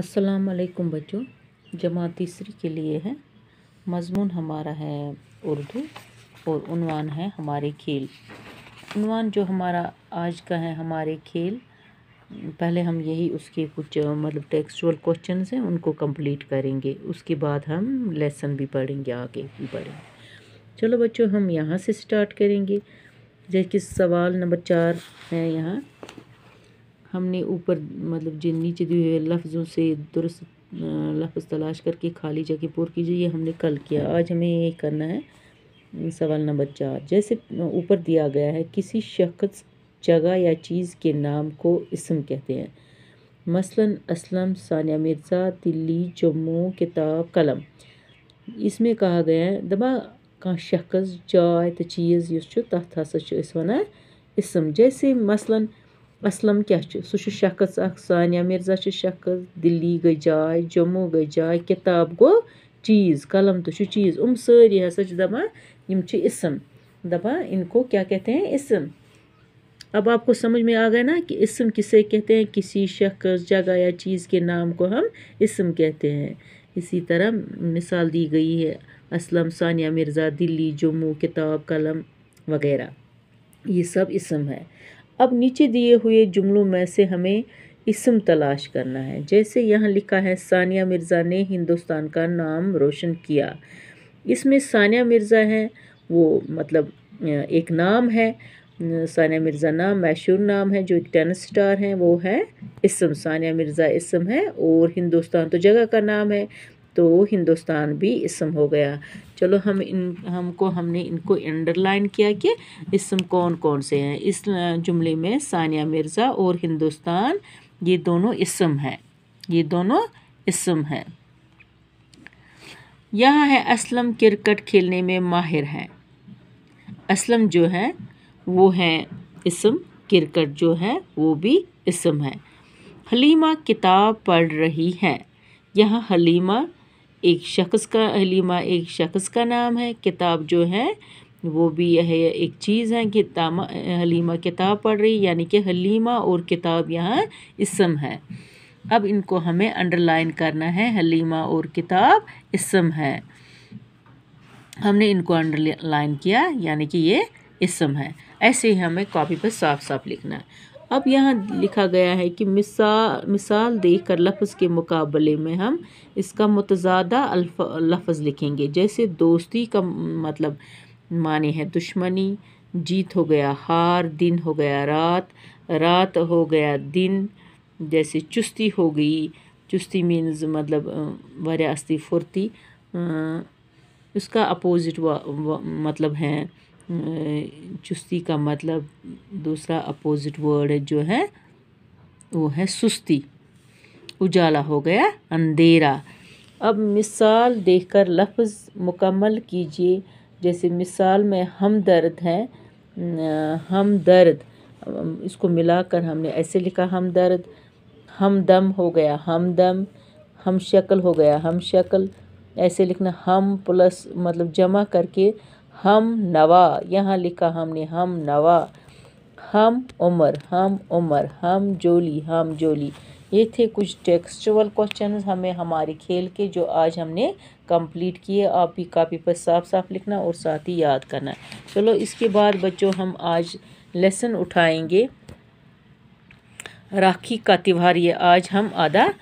अस्सलाम वालेकुम बच्चों जमा तीसरी के लिए है मजमून हमारा है उर्दू और उनवान है हमारे खेल उनवान जो हमारा आज का है हमारे खेल पहले हम यही उसके कुछ मतलब टेक्सचुअल क्वेश्चन हैं उनको कंप्लीट करेंगे उसके बाद हम लेसन भी पढ़ेंगे आगे भी पढ़ेंगे चलो बच्चों हम यहाँ से स्टार्ट करेंगे जैसे सवाल नंबर चार है यहाँ हमने ऊपर मतलब जिन नीचे दिए हुए लफ्ज़ों से दुरुस्त लफ्ज़ तलाश करके खाली जगह पूर कीजिए ये हमने कल किया आज हमें ये करना है सवाल नंबर चार जैसे ऊपर दिया गया है किसी शख्स जगह या चीज़ के नाम को इसम कहते हैं मसलन असलम सानिया मिर्ज़ा दिल्ली जम्मू किताब कलम इसमें कहा गया है दबा कहाँ शख्स जाय तो चीज़ इस तथा हसा वन इसम जैसे मसलन اَسلَم کیٛاہ چھُ سُہ چھُ شخص اَکھ سانیا مِرزا چھِ شخص دِلی گٔے جاے جموں گٔے جاے کِتاب گوٚو چیٖز قلم تہِ چھُ چیٖز یِم سٲری ہَسا چھِ دَپان یِم چھِ اِسٕم دَپان اِن کو کیا کہتے ہیں اِسٕم अब आपको समझ में आ गया ना कि इसम किसे कहते हैं किसी शख्स जगह या चीज़ के नाम को हम इसम कहते हैं इसी तरह मिसाल दी गई है असलम सानिया मिर्ज़ा दिल्ली जम्मू किताब कलम वगैरह ये सब इसम है अब नीचे दिए हुए जुमलों में से हमें इसम तलाश करना है जैसे यहाँ लिखा है सानिया मिर्ज़ा ने हिंदुस्तान का नाम रोशन किया इसमें सानिया मिर्ज़ा है वो मतलब एक नाम है सानिया मिर्ज़ा नाम मशहूर नाम है जो एक टेनिस स्टार हैं वो है इसम सानिया मिर्ज़ा इसम है और हिंदुस्तान तो जगह का नाम है तो हिंदुस्तान भी इसम हो गया चलो हम इन हमको हमने इनको अंडरलाइन किया कि इसम कौन कौन से हैं इस जुमले में सानिया मिर्ज़ा और हिंदुस्तान ये दोनों इसम हैं ये दोनों इसम हैं यहाँ है असलम क्रिकेट खेलने में माहिर हैं असलम जो है वो हैं इसम क्रिकेट जो है वो भी इसम है हलीमा किताब पढ़ रही है यहाँ हलीमा एक शख्स का हलीमा एक शख्स का नाम है किताब जो है वो भी यह एक चीज़ है कि हलीमा किताब पढ़ रही यानी कि हलीमा और किताब यहाँ इसम है अब इनको हमें अंडरलाइन करना है हलीमा और किताब इसम है हमने इनको अंडरलाइन किया यानी कि ये इसम है ऐसे ही हमें कॉपी पर साफ साफ लिखना है अब यहाँ लिखा गया है कि मिसा मिसाल देख कर लफ्ज़ के मुकाबले में हम इसका मतजादा लफ्ज़ लिखेंगे जैसे दोस्ती का मतलब माने है दुश्मनी जीत हो गया हार दिन हो गया रात रात हो गया दिन जैसे चुस्ती हो गई चुस्ती मीन्स मतलब वरियास्ती फुर्ती उसका अपोज़िट मतलब है चुस्ती का मतलब दूसरा अपोजिट वर्ड जो है वो है सुस्ती उजाला हो गया अंधेरा अब मिसाल देखकर लफ्ज़ मुकम्मल कीजिए जैसे मिसाल में हम दर्द हैं हम दर्द इसको मिलाकर हमने ऐसे लिखा हम दर्द हम दम हो गया हम दम हम शक्ल हो गया हम शक्ल ऐसे लिखना हम प्लस मतलब जमा करके हम नवा यहाँ लिखा हमने हम नवा हम उमर हम उमर हम जोली हम जोली ये थे कुछ टेक्सचुअल क्वेश्चन हमें हमारे खेल के जो आज हमने कंप्लीट किए आप भी कापी पर साफ साफ लिखना और साथ ही याद करना चलो इसके बाद बच्चों हम आज लेसन उठाएंगे राखी का त्यौहार ये आज हम आधा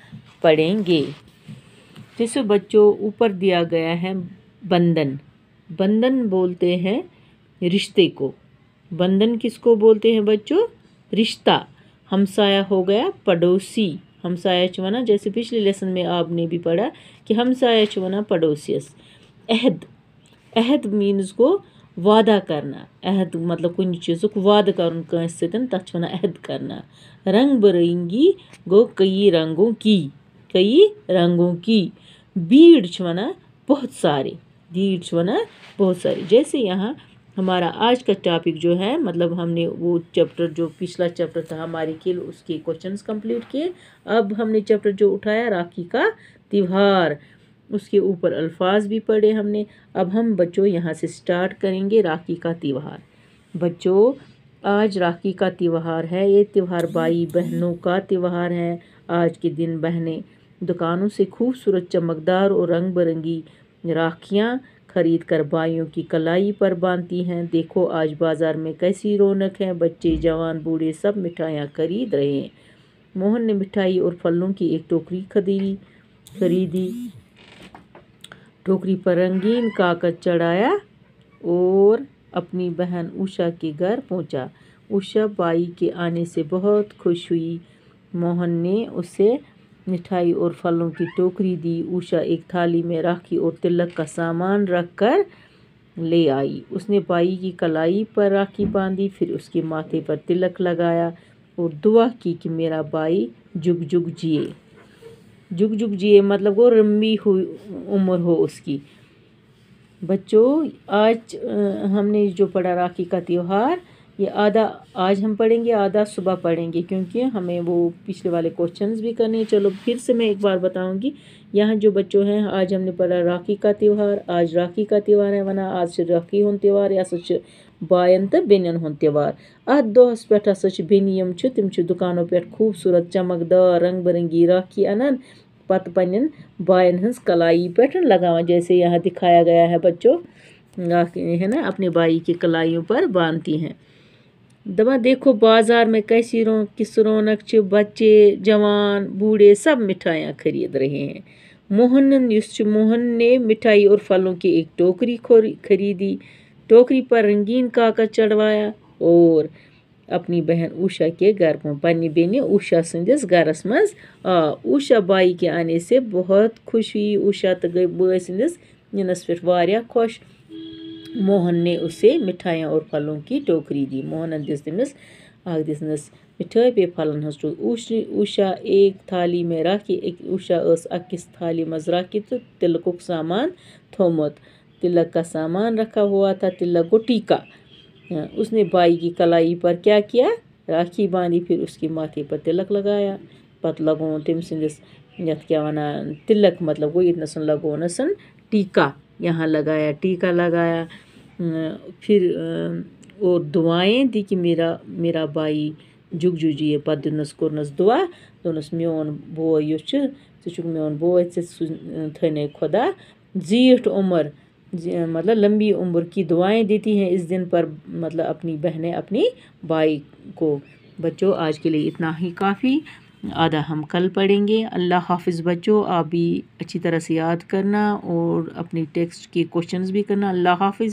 पढ़ेंगे जैसे बच्चों ऊपर दिया गया है बंधन बंधन बोलते हैं रिश्ते को बंधन किसको बोलते हैं बच्चों रिश्ता हमसाया हो गया पड़ोसी हमसाया चुवाना जैसे पिछले लेसन में आपने भी पढ़ा कि हमसाया चुवाना पड़ोसियस अहद अहद मीन्स को वादा करना अहद मतलब कुछ चीज वाद कर कंस अहद करना रंग बरंगी गो कई रंगों की कई रंगों की भीड़ वन बहुत सारे डीड्स वना बहुत सारी जैसे यहाँ हमारा आज का टॉपिक जो है मतलब हमने वो चैप्टर जो पिछला चैप्टर था हमारी खेल उसके क्वेश्चंस कंप्लीट किए अब हमने चैप्टर जो उठाया राखी का त्यौहार उसके ऊपर अल्फाज भी पढ़े हमने अब हम बच्चों यहाँ से स्टार्ट करेंगे राखी का त्यौहार बच्चों आज राखी का त्यौहार है ये त्यौहार भाई बहनों का त्यौहार है आज के दिन बहनें दुकानों से खूबसूरत चमकदार और रंग बिरंगी राखियाँ खरीद कर भाइयों की कलाई पर बांधती हैं देखो आज बाज़ार में कैसी रौनक है बच्चे जवान बूढ़े सब मिठाइयाँ खरीद रहे हैं मोहन ने मिठाई और फलों की एक टोकरी खरीदी खरीदी टोकरी पर रंगीन कागज चढ़ाया और अपनी बहन उषा के घर पहुंचा। उषा बाई के आने से बहुत खुश हुई मोहन ने उसे मिठाई और फलों की टोकरी दी उषा एक थाली में राखी और तिलक का सामान रख कर ले आई उसने बाई की कलाई पर राखी बांधी फिर उसके माथे पर तिलक लगाया और दुआ की कि मेरा बाई जुग जुग जिए जुग जुग जिए मतलब वो रम्मी हुई उम्र हो उसकी बच्चों आज हमने जो पढ़ा राखी का त्यौहार ये आधा आज हम पढ़ेंगे आधा सुबह पढ़ेंगे क्योंकि हमें वो पिछले वाले क्वेश्चंस भी करने हैं चलो फिर से मैं एक बार बताऊंगी यहाँ जो बच्चों हैं आज हमने पढ़ा राखी का त्यौहार आज राखी का त्यौहार है वना आज से राखी होने त्यौहार या सच बायन तो बेनियन होने त्यौहार अत दोहस पे हा बम तुम दुकानों पे खूबसूरत चमकदार रंग बिरंगी राखी अनान पत् पन्न बायन हज कलाई पे लगा जैसे यहाँ दिखाया गया है बच्चों है ना अपने बाई की कलाइयों पर बांधती हैं दपा देखो बाजार में कैसी रो किस रौनक च बच्चे जवान बूढ़े सब मिठाइयाँ खरीद रहे हैं मोहन उस मोहन ने मिठाई और फलों की एक टोकरी खरीदी टोकरी पर रंगीन काका चढ़वाया और अपनी बहन उषा के घर पर पन्नी बेने उषा संदिस घर मज उषा बाई के आने से बहुत खुश हुई उषा तो गई बस संदिस यनस पे खुश मोहन ने उसे मिठाइयाँ और फलों की टोकरी दी मोहन दिस तिमिस दिस मिठाई पे फलन हज टू तो उषा एक थाली में राखी एक उषा अस अकिस थाली मज राखी तो तिलक सामान थोमुत तिलक का सामान रखा हुआ था तिलक को टीका हाँ, उसने बाई की कलाई पर क्या किया राखी बांधी फिर उसकी माथे पर तिलक लगाया पत लगो तम सदिस ये क्या वन तिलक मतलब गो ये लगो नसन टीका यहाँ लगाया टीका लगाया फिर वो दुआएं दी कि मेरा मेरा भाई जुग जुजिए पद दिनस कर्नस दुआ दोनस तो मोन बोय तो चुक मोन बोय से खुदा जीठ उम्र मतलब लंबी उम्र की दुआएं देती हैं इस दिन पर मतलब अपनी बहनें अपनी बाई को बच्चों आज के लिए इतना ही काफ़ी आधा हम कल पढ़ेंगे अल्लाह हाफिज़ बच्चों आप भी अच्छी तरह से याद करना और अपनी टेक्स्ट के क्वेश्चंस भी करना अल्लाह हाफिज़